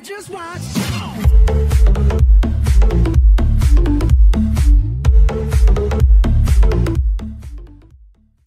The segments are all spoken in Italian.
baby, just watch.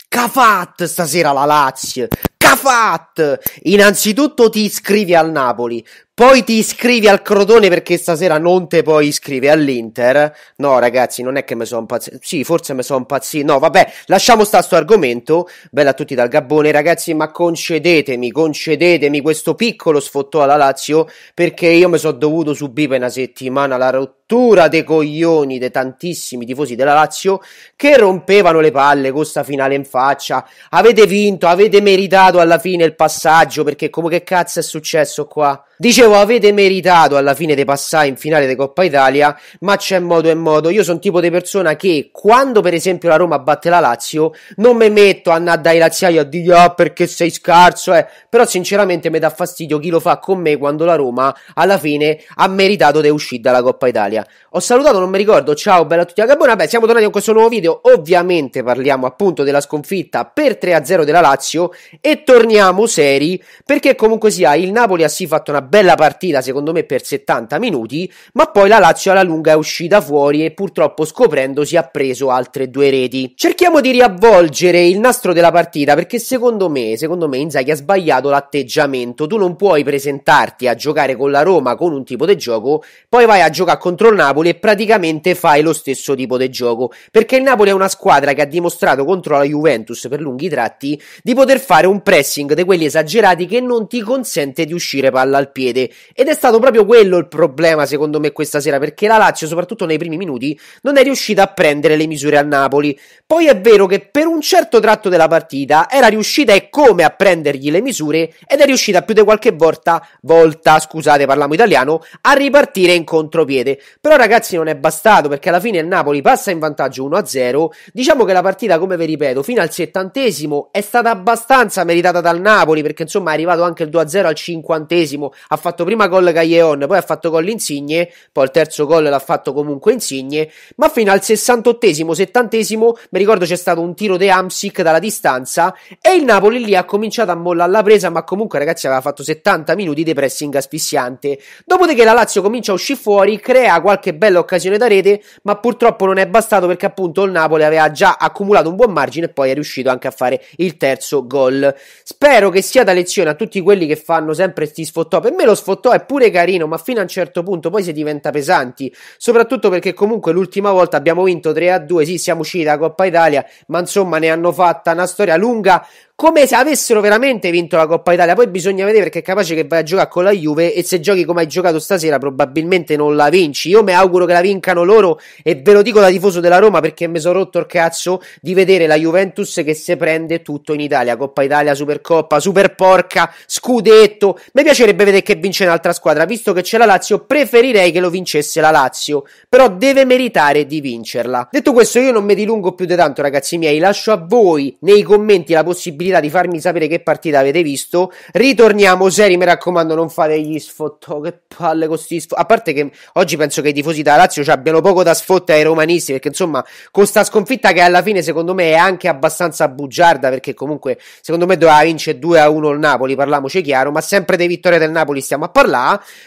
Cafat stasera la Lazio. Cafat! Innanzitutto ti iscrivi al Napoli, poi ti iscrivi al Crotone perché stasera non te puoi iscrivere all'Inter. No, ragazzi, non è che mi sono impazzito. Sì, forse mi sono impazzito. No, vabbè, lasciamo sta questo argomento. Bella a tutti dal Gabbone, ragazzi, ma concedetemi, concedetemi questo piccolo sfottò alla Lazio perché io mi sono dovuto subire per una settimana la rottura dei coglioni dei tantissimi tifosi della Lazio che rompevano le palle con questa finale in faccia. Avete vinto, avete meritato alla fine il passaggio perché come che cazzo è successo qua? Dicevo, avete meritato alla fine di passare in finale di Coppa Italia, ma c'è modo e modo. Io sono tipo di persona che quando, per esempio, la Roma batte la Lazio, non mi metto a andare dai laziali a dire oh, perché sei scarso, eh. Però, sinceramente, mi dà fastidio chi lo fa con me quando la Roma alla fine ha meritato di uscire dalla Coppa Italia. Ho salutato, non mi ricordo. Ciao, bella a tutti. Gabone, vabbè, siamo tornati con questo nuovo video. Ovviamente parliamo appunto della sconfitta per 3-0 della Lazio e torniamo seri perché comunque sia il Napoli ha sì fatto una bella partita secondo me per 70 minuti, ma poi la Lazio alla lunga è uscita fuori e purtroppo scoprendosi ha preso altre due reti. Cerchiamo di riavvolgere il nastro della partita perché secondo me, secondo me Inzaghi ha sbagliato l'atteggiamento, tu non puoi presentarti a giocare con la Roma con un tipo di gioco, poi vai a giocare contro il Napoli e praticamente fai lo stesso tipo di gioco, perché il Napoli è una squadra che ha dimostrato contro la Juventus per lunghi tratti di poter fare un pressing di quelli esagerati che non ti consente di uscire palla al piede ed è stato proprio quello il problema secondo me questa sera perché la Lazio soprattutto nei primi minuti non è riuscita a prendere le misure a Napoli. Poi è vero che per un certo tratto della partita era riuscita e come a prendergli le misure ed è riuscita più di qualche volta, volta scusate parliamo italiano, a ripartire in contropiede. Però ragazzi non è bastato perché alla fine il Napoli passa in vantaggio 1-0. Diciamo che la partita come vi ripeto fino al settantesimo è stata abbastanza meritata dal Napoli perché insomma è arrivato anche il 2-0 al cinquantesimo ha fatto prima gol Caglion, poi ha fatto gol Insigne, poi il terzo gol l'ha fatto comunque Insigne, ma fino al 68esimo, 70 esimo mi ricordo c'è stato un tiro di Amsic dalla distanza e il Napoli lì ha cominciato a mollare la presa, ma comunque ragazzi aveva fatto 70 minuti di pressing asfissiante. Dopodiché la Lazio comincia a uscire fuori, crea qualche bella occasione da rete, ma purtroppo non è bastato perché appunto il Napoli aveva già accumulato un buon margine e poi è riuscito anche a fare il terzo gol. Spero che sia da lezione a tutti quelli che fanno sempre sti sfottò per me lo sfottò è pure carino, ma fino a un certo punto poi si diventa pesanti. Soprattutto perché comunque l'ultima volta abbiamo vinto 3 a 2. Sì, siamo usciti da Coppa Italia, ma insomma ne hanno fatta una storia lunga come se avessero veramente vinto la Coppa Italia. Poi bisogna vedere perché è capace che vai a giocare con la Juve e se giochi come hai giocato stasera probabilmente non la vinci. Io mi auguro che la vincano loro e ve lo dico da tifoso della Roma perché mi sono rotto il cazzo di vedere la Juventus che se prende tutto in Italia. Coppa Italia, Supercoppa, Superporca, Scudetto. Mi piacerebbe vedere che vince un'altra squadra. Visto che c'è la Lazio, preferirei che lo vincesse la Lazio. Però deve meritare di vincerla. Detto questo, io non mi dilungo più di tanto, ragazzi miei. Lascio a voi nei commenti la possibilità possibilità di farmi sapere che partita avete visto. Ritorniamo seri, mi raccomando, non fate gli sfotto. Che palle con sti sfotto. A parte che oggi penso che i tifosi da Lazio abbiano poco da sfotta ai romanisti, perché insomma, con questa sconfitta che alla fine secondo me è anche abbastanza bugiarda, perché comunque secondo me doveva vincere 2 a 1 il Napoli, parliamoci chiaro, ma sempre dei vittorie del Napoli stiamo a parlare.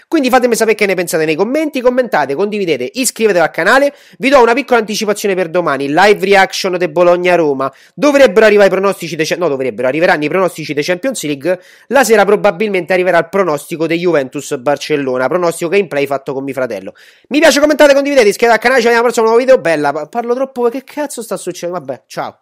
Quindi fatemi sapere che ne pensate nei commenti, commentate, condividete, iscrivetevi al canale. Vi do una piccola anticipazione per domani, live reaction del Bologna-Roma. Dovrebbero arrivare i pronostici, dece- no, dovrebbero dovrebbero arriveranno i pronostici dei Champions League, la sera probabilmente arriverà il pronostico dei Juventus Barcellona, pronostico gameplay fatto con mio fratello. Mi piace, commentate, condividete, iscrivetevi al canale, ci vediamo al prossimo nuovo video, bella, parlo troppo, che cazzo sta succedendo? Vabbè, ciao.